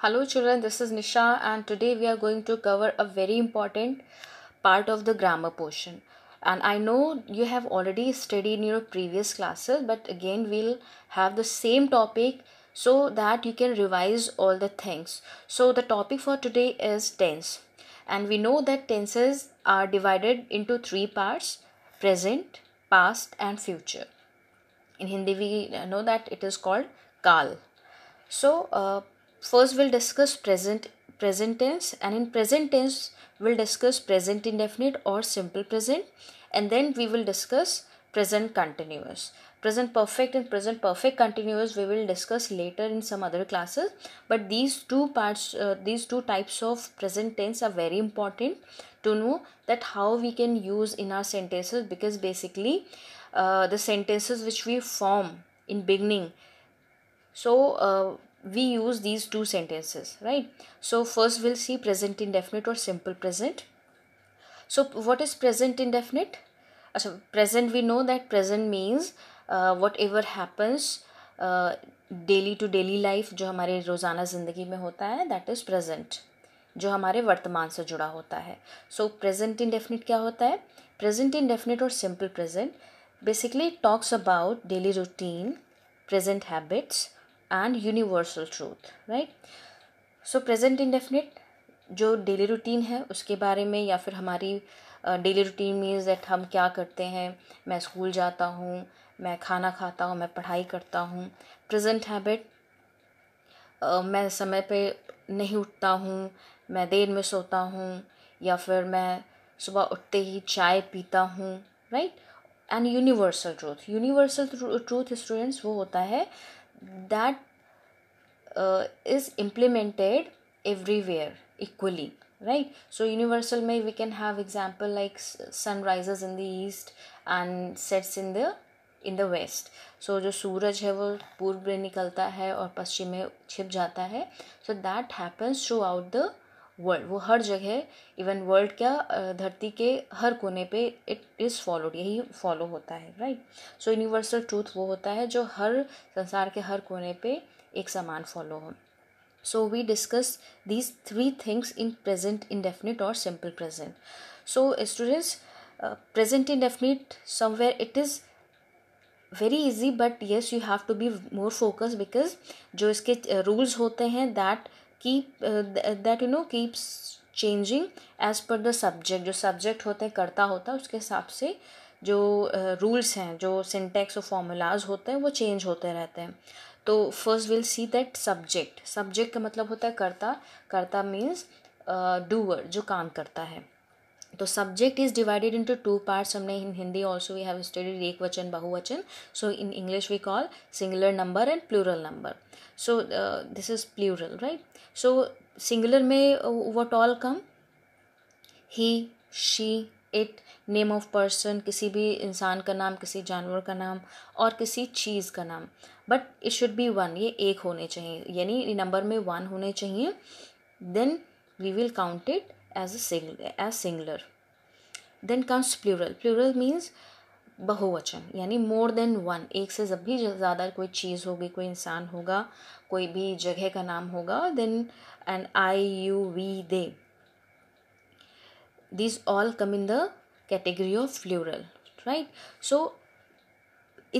Hello children, this is Nisha and today we are going to cover a very important part of the grammar portion. And I know you have already studied in your previous classes but again we'll have the same topic so that you can revise all the things. So the topic for today is tense. And we know that tenses are divided into three parts, present, past and future. In Hindi we know that it is called kal. So uh, First, we'll discuss present present tense and in present tense, we'll discuss present indefinite or simple present and then we will discuss present continuous. Present perfect and present perfect continuous we will discuss later in some other classes but these two parts, uh, these two types of present tense are very important to know that how we can use in our sentences because basically uh, the sentences which we form in beginning so uh, we use these two sentences right so first we'll see present indefinite or simple present so what is present indefinite so present we know that present means uh, whatever happens daily to daily life जो हमारे रोज़ाना ज़िंदगी में होता है that is present जो हमारे वर्तमान से जुड़ा होता है सो प्रेजेंट इंडेफिनिट क्या होता है प्रेजेंट इंडेफिनिट और simple present basically talks about daily routine present habits and universal truth right so present indefinite जो डेली रूटीन है उसके बारे में या फिर हमारी डेली रूटीन मीन्स दैट हम क्या करते हैं मैं स्कूल जाता हूँ मैं खाना खाता हूँ मैं पढ़ाई करता हूँ प्रेजेंट हैबिट मैं समय पे नहीं उठता हूँ मैं देर में सोता हूँ या फिर मैं सुबह उठते ही चाय पीता हूँ right and universal truth universal truth students वो होता है that uh, is implemented everywhere equally right so universal may we can have example like sun rises in the east and sets in the in the west so jo suraj hai wo पूर्व mein nikalta hai aur paschim mein chhip jata hai so that happens throughout the world वो हर जगह even world क्या धरती के हर कोने पे इट इज़ फॉलोड यही फॉलो होता है राइट सो यूनिवर्सल ट्रूथ वो होता है जो हर संसार के हर कोने पे एक समान फॉलो हो so we discuss these three things in present indefinite और simple present so students present indefinite somewhere it is very easy but yes you have to be more focus because जो इसके रूल्स होते हैं that keep that you know keeps changing as per the subject जो subject होते हैं करता होता है उसके हिसाब से जो रूल्स uh, हैं जो सिंटेक्स और फॉर्मूलाज होते हैं वो चेंज होते रहते हैं तो first will see that subject subject का मतलब होता है करता करता मीन्स डूअर uh, जो काम करता है तो subject is divided into two parts हमने in Hindi also we have studied एक वचन बहुवचन so in English we call singular number and plural number so this is plural right so singular में what all come he she it name of person किसी भी इंसान का नाम किसी जानवर का नाम और किसी चीज़ का नाम but it should be one ये एक होने चाहिए यानी नंबर में वन होने चाहिए then we will count it as a single as singular then comes plural plural means बहुवचन यानी मोर देन वन एक से जब भी ज़्यादा कोई चीज़ होगी कोई इंसान होगा कोई भी जगह का नाम होगा then and I you we they this all come in the category of plural right so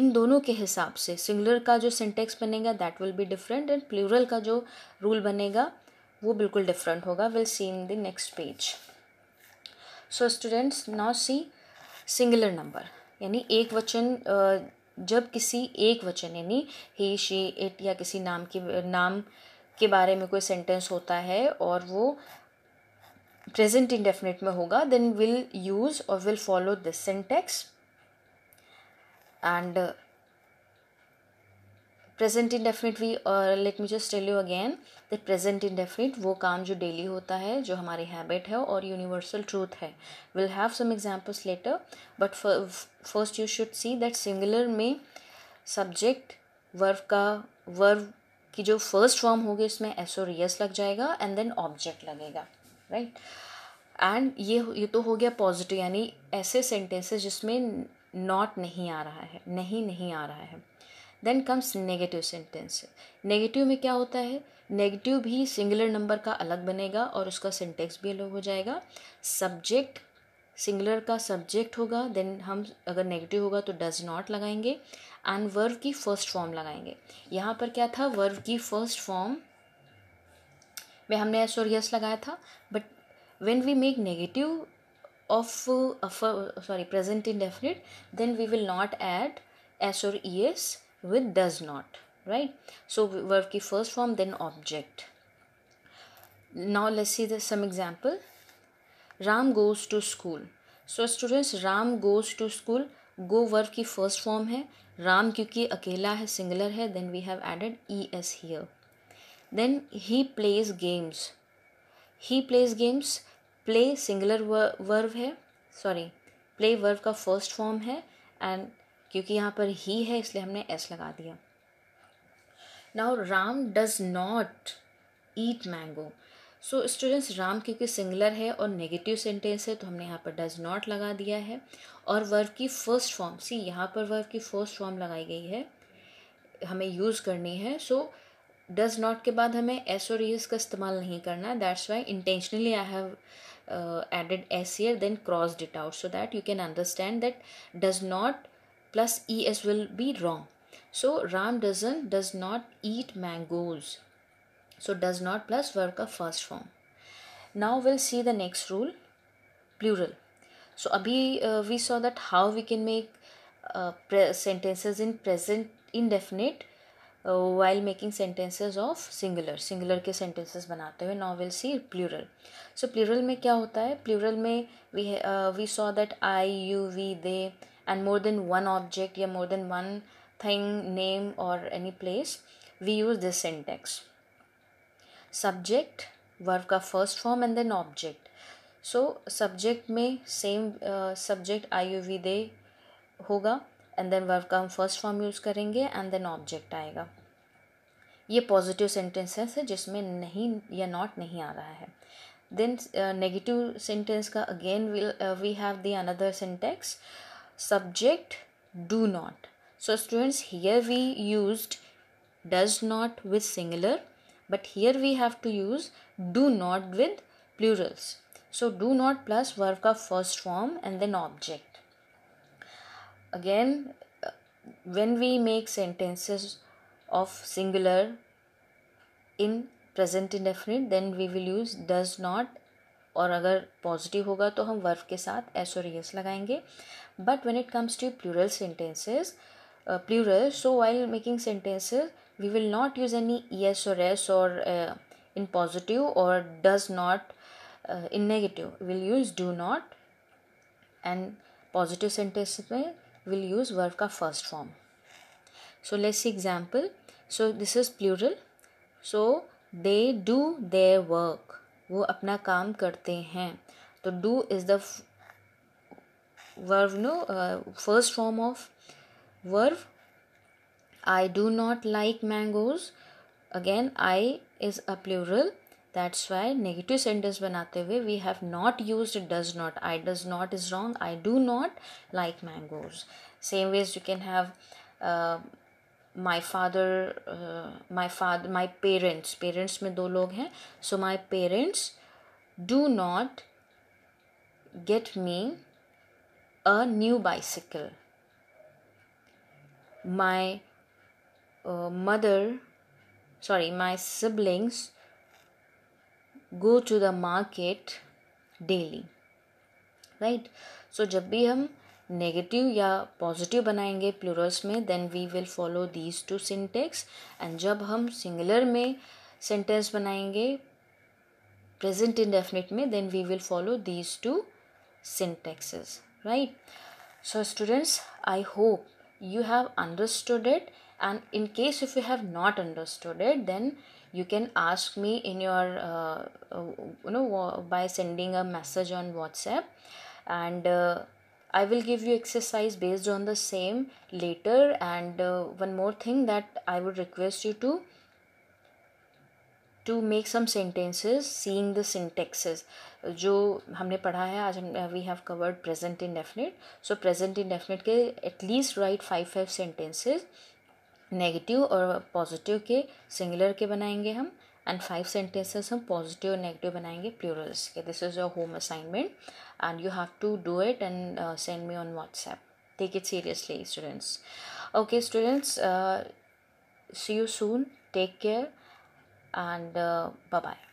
इन दोनों के हिसाब से सिंगुलर का जो सिंटेक्स बनेगा that will be different and plural का जो रूल बनेगा वो बिल्कुल डिफरेंट होगा will see in the next page so students now see singular number यानी एक वचन जब किसी एक वचन यानी ही शी इट या किसी नाम के नाम के बारे में कोई सेंटेंस होता है और वो प्रेजेंट इंडेफिनेट में होगा देन विल यूज़ और will follow this syntax and present indefinite we let me just tell you again the present indefinite वो काम जो डेली होता है जो हमारी हैबिट है और यूनिवर्सल ट्रूथ है will have some examples later but first you should see that singular में सब्जेक्ट वर्व का वर्व की जो फर्स्ट फॉर्म होगी उसमें एसोरियस e लग जाएगा एंड देन ऑब्जेक्ट लगेगा राइट right? एंड ये ये तो हो गया पॉजिटिव यानी ऐसे सेंटेंसेस जिसमें नॉट नहीं आ रहा है नहीं नहीं आ रहा है then comes negative sentence negative में क्या होता है नेगेटिव भी सिंगुलर नंबर का अलग बनेगा और उसका सिंटेक्स भी अलग हो जाएगा सब्जेक्ट सिंगुलर का सब्जेक्ट होगा देन हम अगर नेगेटिव होगा तो डज नॉट लगाएंगे एंड वर्व की फर्स्ट फॉर्म लगाएंगे यहाँ पर क्या था वर्व की फर्स्ट फॉर्म में हमने एस और यस लगाया था but when we make negative of sorry present indefinite then we will not add S और E e S with does not right so verb ki first form then object now let's see the, some example ram goes to school so students ram goes to school go verb ki first form hai ram kyunki akela hai singular hai then we have added es here then he plays games he plays games play singular verb hai sorry play verb ka first form hai and क्योंकि यहाँ पर ही है इसलिए हमने S लगा दिया now Ram does not eat mango so students Ram क्योंकि singular है और नेगेटिव सेंटेंस है तो हमने यहाँ पर डज नॉट लगा दिया है और वर्ब की फर्स्ट फॉर्म सी यहाँ पर वर्ब की फर्स्ट फॉर्म लगाई गई है हमें यूज़ करनी है सो डज नॉट के बाद हमें एस और ईज का इस्तेमाल नहीं करना that's why intentionally I have added S here then cross it out so that you can understand that does not plus es will be wrong so ram doesn't does not eat mangoes so does not plus verb ka first form now we'll see the next rule plural so abhi uh, we saw that how we can make uh, sentences in present indefinite uh, while making sentences of singular singular ke sentences banate hue now we'll see plural so plural में kya hota hai plural में we uh, we saw that I you we they and more than one object or more than one thing, name, or any place, we use this syntax. Subject, verb का first form and then object. So subject में same uh, subject I you we they होगा and then verb का हम first form use करेंगे and then object आएगा ये positive sentences है जिसमें नहीं या नॉट नहीं आ रहा है देन नेगेटिव सेंटेंस का again we have the another syntax subject do not so students here we used does not with singular but here we have to use do not with plurals so do not plus verb ka first form and then object again when we make sentences of singular in present indefinite then we will use does not और अगर positive होगा तो हम वर्फ के साथ S और S लगाएंगे but when it comes to plural sentences plural so while making sentences we will not use any S और एस और इन पॉजिटिव और does not in negative will use do not and positive sentence में will use verb का first form so let's example so this is plural so they do their work वो अपना काम करते हैं तो do is the verb no first form of verb I do not like mangoes again I is a plural that's why negative sentence बनाते हुए we have not use does not I does not is wrong I do not like mangoes same ways you can have my father my father my parents parents में दो लोग हैं so my parents do not get me a new bicycle my mother sorry my siblings go to the market daily right so जब भी हम negative या positive बनाएंगे plurals में then we will follow these two syntax and जब हम singular में sentence बनाएंगे प्रेजेंट इन डेफिनेट में then we will follow these two syntaxes right so students I hope you have understood it and in case if you have not understood it then you can ask me in your you know by sending a message on WhatsApp and I will give you exercise based on the same later and uh, one more thing that I would request you to to make some sentences seeing the syntaxes जो हमने पढ़ा है आज हम we have covered present definite so present indefinite के at least write five five sentences negative और positive के singular के बनाएंगे हम एंड फाइव सेंटेंसेस हम पॉजिटिव और नेगेटिव बनाएंगे प्लूरल्स के this is your home assignment and you have to do it and send me on WhatsApp take it seriously students okay students see you soon take care and bye